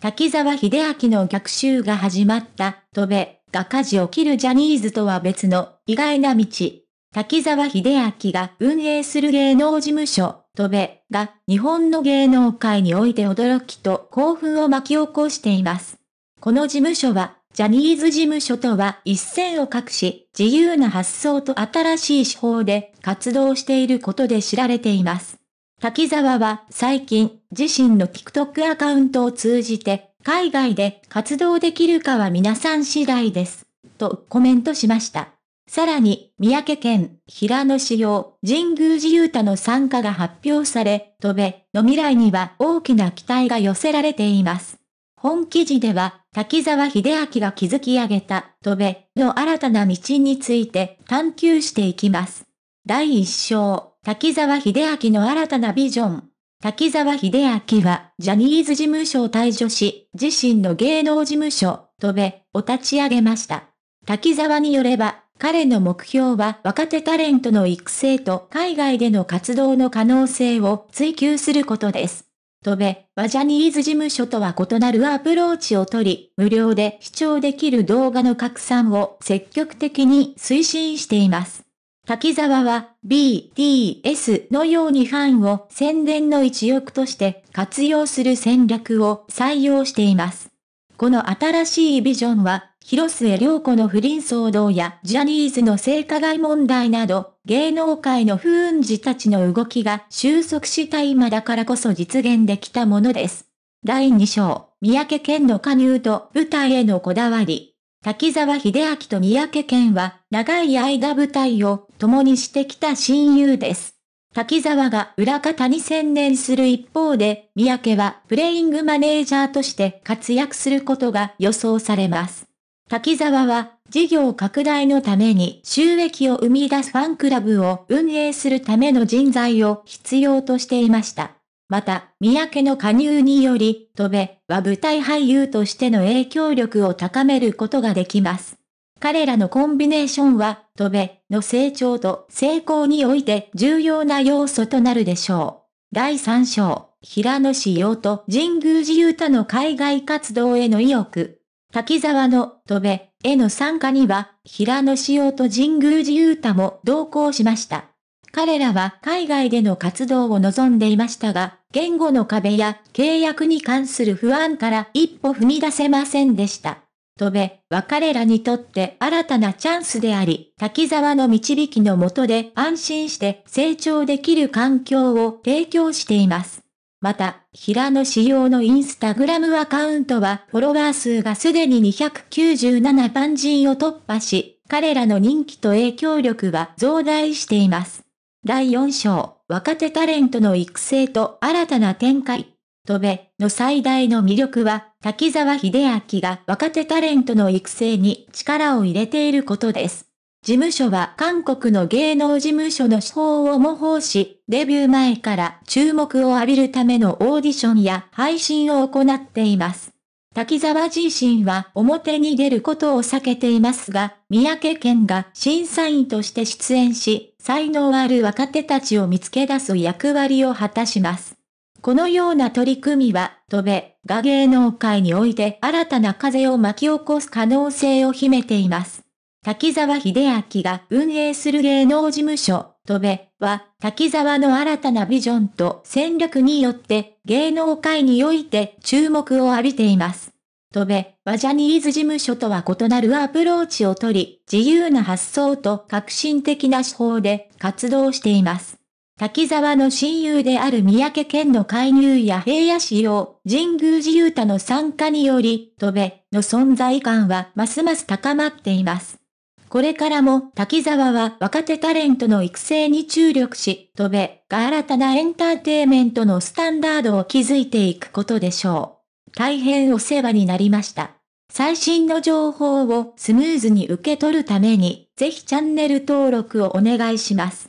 滝沢秀明の逆襲が始まった、戸部が火事を切るジャニーズとは別の意外な道。滝沢秀明が運営する芸能事務所、戸部が日本の芸能界において驚きと興奮を巻き起こしています。この事務所は、ジャニーズ事務所とは一線を画し、自由な発想と新しい手法で活動していることで知られています。滝沢は最近自身の TikTok アカウントを通じて海外で活動できるかは皆さん次第です。とコメントしました。さらに、三宅県平野市用神宮寺勇太の参加が発表され、戸部の未来には大きな期待が寄せられています。本記事では、滝沢秀明が築き上げた戸部の新たな道について探求していきます。第1章、滝沢秀明の新たなビジョン。滝沢秀明は、ジャニーズ事務所を退所し、自身の芸能事務所、とべ、を立ち上げました。滝沢によれば、彼の目標は若手タレントの育成と海外での活動の可能性を追求することです。とべはジャニーズ事務所とは異なるアプローチをとり、無料で視聴できる動画の拡散を積極的に推進しています。滝沢は BTS のようにファンを宣伝の一翼として活用する戦略を採用しています。この新しいビジョンは、広末涼子の不倫騒動やジャニーズの性加害問題など、芸能界の不運児たちの動きが収束した今だからこそ実現できたものです。第2章、三宅健の加入と舞台へのこだわり。滝沢秀明と三宅健は、長い間舞台を共にしてきた親友です。滝沢が裏方に専念する一方で、三宅はプレイングマネージャーとして活躍することが予想されます。滝沢は事業拡大のために収益を生み出すファンクラブを運営するための人材を必要としていました。また、三宅の加入により、戸部は舞台俳優としての影響力を高めることができます。彼らのコンビネーションは、戸べ、の成長と成功において重要な要素となるでしょう。第3章、平野志陽と神宮寺勇太の海外活動への意欲。滝沢の戸べ、への参加には、平野志陽と神宮寺勇太も同行しました。彼らは海外での活動を望んでいましたが、言語の壁や契約に関する不安から一歩踏み出せませんでした。とべは彼らにとって新たなチャンスであり、滝沢の導きのもとで安心して成長できる環境を提供しています。また、平野仕様のインスタグラムアカウントはフォロワー数がすでに297万人を突破し、彼らの人気と影響力は増大しています。第4章、若手タレントの育成と新たな展開。飛べの最大の魅力は、滝沢秀明が若手タレントの育成に力を入れていることです。事務所は韓国の芸能事務所の手法を模倣し、デビュー前から注目を浴びるためのオーディションや配信を行っています。滝沢自身は表に出ることを避けていますが、三宅健が審査員として出演し、才能ある若手たちを見つけ出す役割を果たします。このような取り組みは、戸部が芸能界において新たな風を巻き起こす可能性を秘めています。滝沢秀明が運営する芸能事務所、戸部は、滝沢の新たなビジョンと戦略によって、芸能界において注目を浴びています。戸部はジャニーズ事務所とは異なるアプローチをとり、自由な発想と革新的な手法で活動しています。滝沢の親友である三宅健の介入や平野市を神宮寺勇太の参加により、戸部の存在感はますます高まっています。これからも滝沢は若手タレントの育成に注力し、戸部が新たなエンターテイメントのスタンダードを築いていくことでしょう。大変お世話になりました。最新の情報をスムーズに受け取るために、ぜひチャンネル登録をお願いします。